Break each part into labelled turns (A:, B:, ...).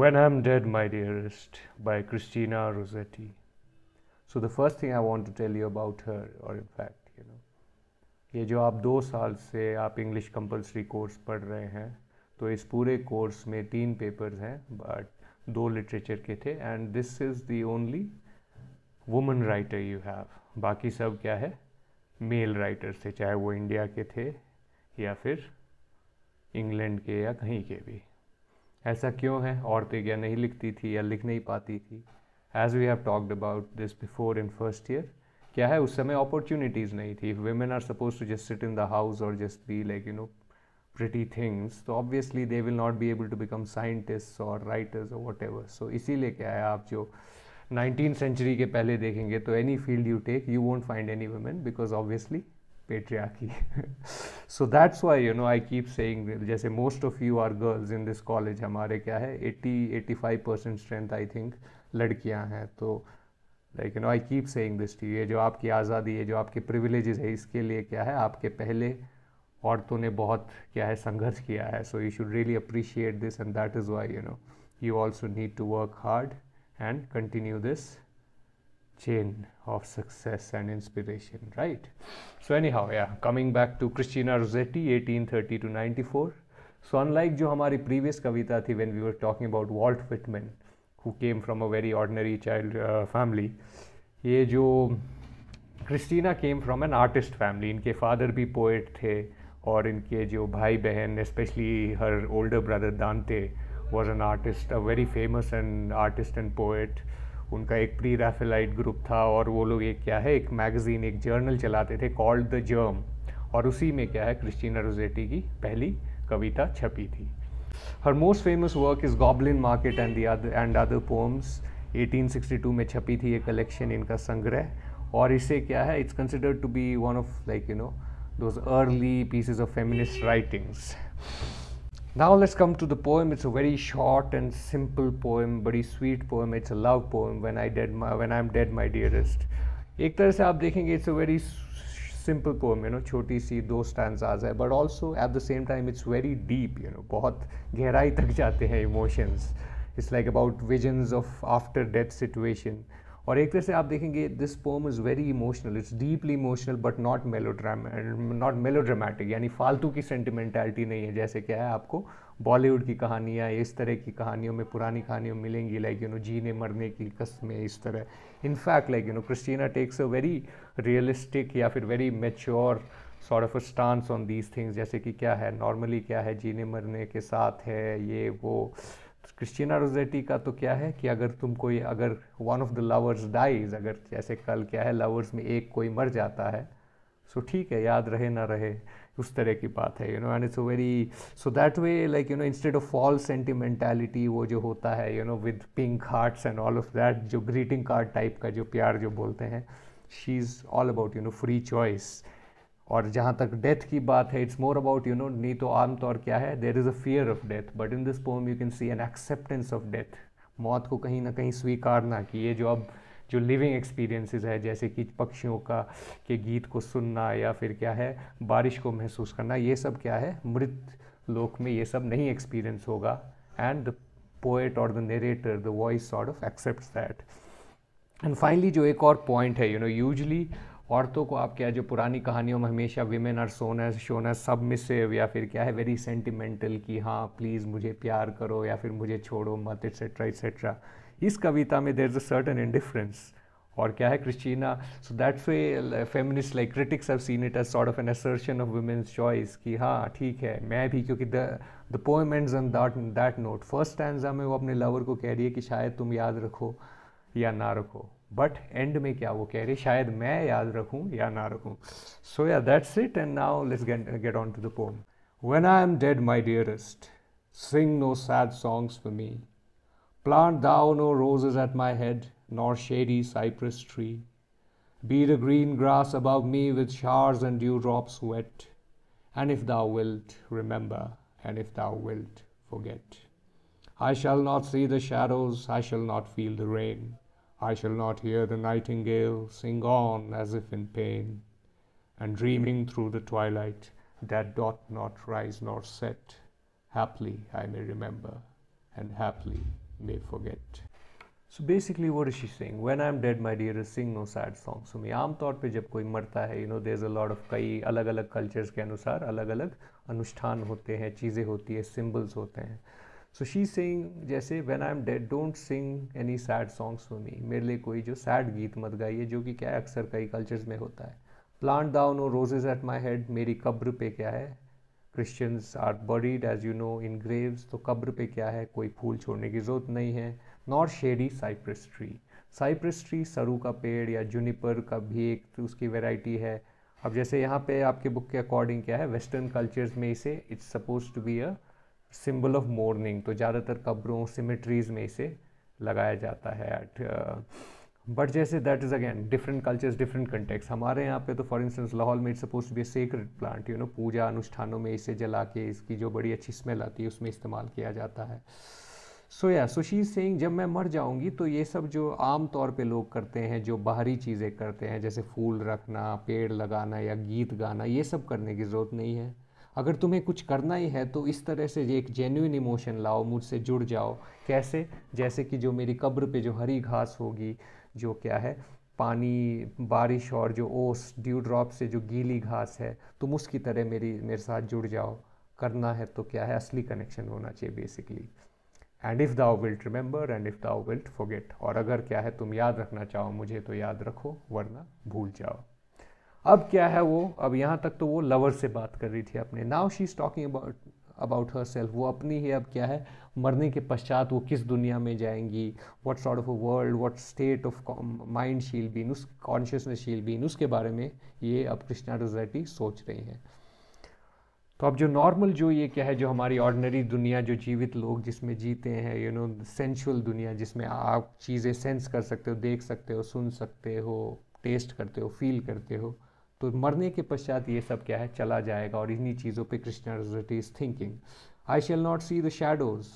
A: When I'm Dead, My Dearest by Christina Rossetti. So the first thing I want to tell you about her, or in fact, you know, ये जो आप दो साल से आप English compulsory course पढ़ रहे हैं तो इस पूरे कोर्स में तीन पेपर्स हैं बट दो लिटरेचर के थे and this is the only woman writer you have बाकी सब क्या है मेल राइटर्स थे चाहे वो इंडिया के थे या फिर इंग्लैंड के या कहीं के भी ऐसा क्यों है औरतें क्या नहीं लिखती थी या लिख नहीं पाती थी as we have talked about this before in first year क्या है उस समय अपॉर्चुनिटीज़ नहीं थी women are suppose to just sit in the house और just be like you know pretty things तो they will not be able to become scientist और writers और or एवर सो इसीलिए क्या है आप जो नाइनटीन सेंचुरी के पहले देखेंगे तो any field you take you won't find any women because obviously patriarchy. so that's why you know I keep saying जैसे most of you are girls in this college हमारे क्या है 80 85 परसेंट strength I think लड़कियां हैं तो like you know I keep saying this to ये जो आपकी आज़ादी है जो आपके प्रिविलेजेस है इसके लिए क्या है आपके पहले औरतों ने बहुत क्या है संघर्ष किया है so you should really appreciate this and that is why you know you also need to work hard and continue this chain of success and inspiration, right? So anyhow, yeah, coming back to Christina Rossetti, 1830 to 94. So unlike जो हमारी previous कविता थी when we were talking about Walt Whitman, who came from a very ordinary child uh, family, ये जो Christina came from an artist family. इनके father भी poet थे और इनके जो भाई बहन especially her older brother Dante was an artist, a very famous and artist and poet. उनका एक प्री रेफेलाइट ग्रुप था और वो लोग एक क्या है एक मैगज़ीन एक जर्नल चलाते थे कॉल्ड द जर्म और उसी में क्या है क्रिस्टीना रोजेटी की पहली कविता छपी थी her most famous work is Goblin Market and and other poems 1862 में छपी थी ये कलेक्शन इनका संग्रह और इसे क्या है it's considered to be one of like you know the early pieces of feminist writings Now let's come to the poem. It's a very short and simple poem, very sweet poem. It's a love poem. When I dead, when I'm dead, my dearest. एक तरह से आप देखेंगे it's a very simple poem you know छोटी सी दो stanza है but also at the same time it's very deep you know बहुत गहराई तक जाते हैं emotions it's like about visions of after death और एक तरह से आप देखेंगे this poem is very emotional it's deeply emotional but not melodrama not melodramatic यानी फालतू की सेंटिमेंटैलिटी नहीं है जैसे क्या है आपको बॉलीवुड की कहानियाँ इस तरह की कहानियों में पुरानी कहानियों में मिलेंगी लाइक यू नो जीने मरने की कस्में इस तरह in fact like you know Christina takes a very realistic या फिर very mature sort of stance on these things जैसे कि क्या है नॉर्मली क्या है जीने मरने के साथ है ये वो क्रिस्टीना रोजेटी का तो क्या है कि अगर तुम कोई अगर one of the lovers dies अगर जैसे कल क्या है लवर्स में एक कोई मर जाता है सो तो so, ठीक है याद रहे ना रहे उस तरह की बात है you know and it's a very so that way like you know instead of fall sentimentality वो जो होता है you know with pink hearts and all of that जो ग्रीटिंग कार्ड टाइप का जो प्यार जो बोलते हैं she is all about you know free choice और जहाँ तक डेथ की बात है it's more about you know नहीं तो आमतौर क्या है there is a fear of death but in this poem you can see an acceptance of death मौत को कहीं ना कहीं स्वीकारना कि ये जो अब जो लिविंग एक्सपीरियंसेस है जैसे कि पक्षियों का के गीत को सुनना या फिर क्या है बारिश को महसूस करना ये सब क्या है मृत लोक में ये सब नहीं एक्सपीरियंस होगा एंड द पोएट और the narrator the voice of accept that and finally जो एक और पॉइंट है यू नो यूजली औरतों को आप क्या जो पुरानी कहानियों में हमेशा विमेन आर सोनस सब मिसेव या फिर क्या है वेरी सेंटिमेंटल कि हाँ प्लीज़ मुझे प्यार करो या फिर मुझे छोड़ो मत एट्सेट्रा एट्सेट्रा इस कविता में there is a certain indifference और क्या है Christina so that's why feminist like critics have seen it as sort of an assertion of women's choice कि हाँ ठीक है मैं भी क्योंकि the the poem ends on that that note first stanza में वो अपने लवर को कह रही है कि शायद तुम याद रखो या ना रखो बट एंड में क्या Shayad कह रहे शायद मैं याद रखूँ या ना रखूँ सो या that's it and now let's get on to the poem when I am dead my dearest sing no sad songs for me Plant thou no roses at my head, nor shady cypress tree. Be the green grass above me with showers and dewdrops wet. And if thou wilt, remember, and if thou wilt, forget. I shall not see the shadows, I shall not feel the rain. I shall not hear the nightingale Sing on as if in pain, And dreaming through the twilight That doth not rise nor set, Haply I may remember, And haply may forget. So basically वो she sings when I am dead my dear sing no sad song so मैं आमतौर पर जब कोई मरता है you know there is a lot of कई अलग अलग कल्चर्स के अनुसार अलग अलग अनुष्ठान होते हैं चीज़ें होती है सिम्बल्स होते हैं सो शी सिंग जैसे when I am dead don't sing any sad songs for me मेरे लिए कोई जो सैड गीत मत गाइए जो कि क्या है अक्सर कई कल्चर्स में होता है plant thou no roses at my head मेरी कब्र पे क्या है Christians are buried as you know in graves तो कब्र पे क्या है कोई फूल छोड़ने की ज़रूरत नहीं है not shady cypress tree cypress tree सरू का पेड़ या जूनिपर का भी एक तो उसकी वेराइटी है अब जैसे यहाँ पे आपके बुक के अकॉर्डिंग क्या है वेस्टर्न कल्चर्स में इसे it's suppose to be a symbol of mourning तो ज़्यादातर कब्रों सिमेट्रीज में इसे लगाया जाता है एट बट uh, जैसे that is again different cultures different contexts हमारे यहाँ पे तो फॉर इंस्टेंस लाहौल में it suppose be a plant you know पूजा अनुष्ठानों में इसे जला के इसकी जो बड़ी अच्छी स्मेल आती है उसमें इस्तेमाल किया जाता है सो या सुशील सिंह जब मैं मर जाऊंगी तो ये सब जो आम तौर पे लोग करते हैं जो बाहरी चीज़ें करते हैं जैसे फूल रखना पेड़ लगाना या गीत गाना ये सब करने की ज़रूरत नहीं है अगर तुम्हें कुछ करना ही है तो इस तरह से एक जेन्यून इमोशन लाओ मुझसे जुड़ जाओ कैसे जैसे कि जो मेरी कब्र पे जो हरी घास होगी जो क्या है पानी बारिश और जो ओस ड्यू ड्रॉप से जो गीली घास है तुम उसकी तरह मेरी मेरे साथ जुड़ जाओ करना है तो क्या है असली कनेक्शन होना चाहिए basically and if thou wilt remember and if thou wilt forget और अगर क्या है तुम याद रखना चाहो मुझे तो याद रखो वरना भूल जाओ अब क्या है वो अब यहाँ तक तो वो लवर से बात कर रही थी अपने now she is talking about about herself वो अपनी ही अब क्या है मरने के पश्चात वो किस दुनिया में जाएंगी what sort of a world what state of mind she'll be in उस कॉन्शियसनेस शील बीन उसके बारे में ये अब कृष्णा रोजेटी सोच रही हैं तो अब जो नॉर्मल जो ये क्या है जो हमारी ऑर्डनरी दुनिया जो जीवित लोग जिसमें जीते हैं यू नो सेंशुअल दुनिया जिसमें आप चीज़ें सेंस कर सकते हो देख सकते हो सुन सकते हो टेस्ट करते हो फील करते हो तो मरने के पश्चात ये सब क्या है चला जाएगा और इन्हीं चीज़ों पे Christianity is thinking I shall not see the shadows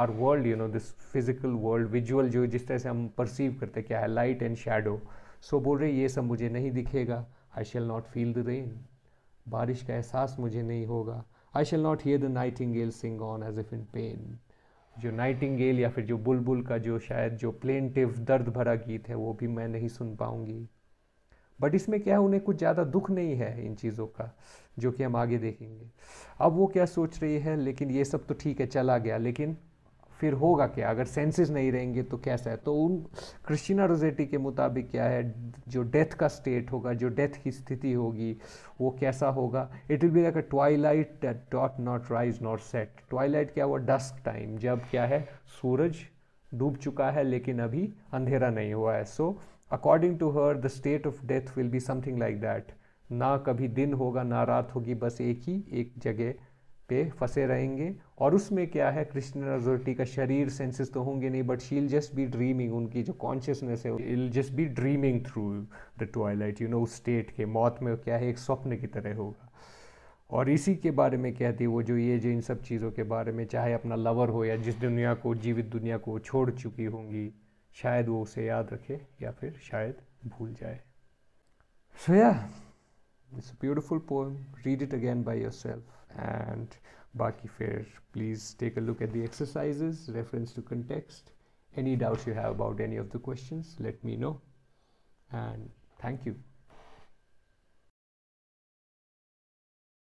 A: our world you know this physical world visual जो जिस तरह से हम परसीव करते हैं क्या है लाइट एंड शेडो सो बोल रहे ये सब मुझे नहीं दिखेगा I shall not feel the rain बारिश का एहसास मुझे नहीं होगा I shall not hear the gale sing on as if in pain जो गेल या फिर जो बुलबुल का जो शायद जो प्लेन टिव दर्द भरा गीत है वो भी मैं नहीं सुन पाऊँगी बट इसमें क्या है उन्हें कुछ ज़्यादा दुख नहीं है इन चीज़ों का जो कि हम आगे देखेंगे अब वो क्या सोच रही है लेकिन ये सब तो ठीक है चला गया लेकिन फिर होगा क्या अगर सेंसेस नहीं रहेंगे तो कैसा है तो उन क्रिश्चिना रोजेटी के मुताबिक क्या है जो डेथ का स्टेट होगा जो डेथ की स्थिति होगी वो कैसा होगा it will be like a twilight doth not rise not set twilight क्या हुआ डस्क टाइम जब क्या है सूरज डूब चुका है लेकिन अभी अंधेरा नहीं हुआ है so so, according to her the state of death will be something like that ना कभी दिन होगा ना रात होगी बस एक ही एक जगह पे फंसे रहेंगे और उसमें क्या है कृष्ण रजोटी का शरीर सेंसेस तो होंगे नहीं बट शील जस्ट बी ड्रीमिंग उनकी जो कॉन्शियसनेस है I'll just be dreaming through the twilight you know उस स्टेट के मौत में क्या है एक स्वप्न की तरह होगा और इसी के बारे में कहती है वो जो ये जो इन सब चीज़ों के बारे में चाहे अपना लवर हो या जिस दुनिया को जीवित दुनिया को छोड़ चुकी होंगी शायद वो उसे याद रखे या फिर शायद भूल जाए so yeah it's a beautiful poem read it again by yourself and बाकी फिर please take a look at the exercises reference to context any doubts you have about any of the questions let me know and thank you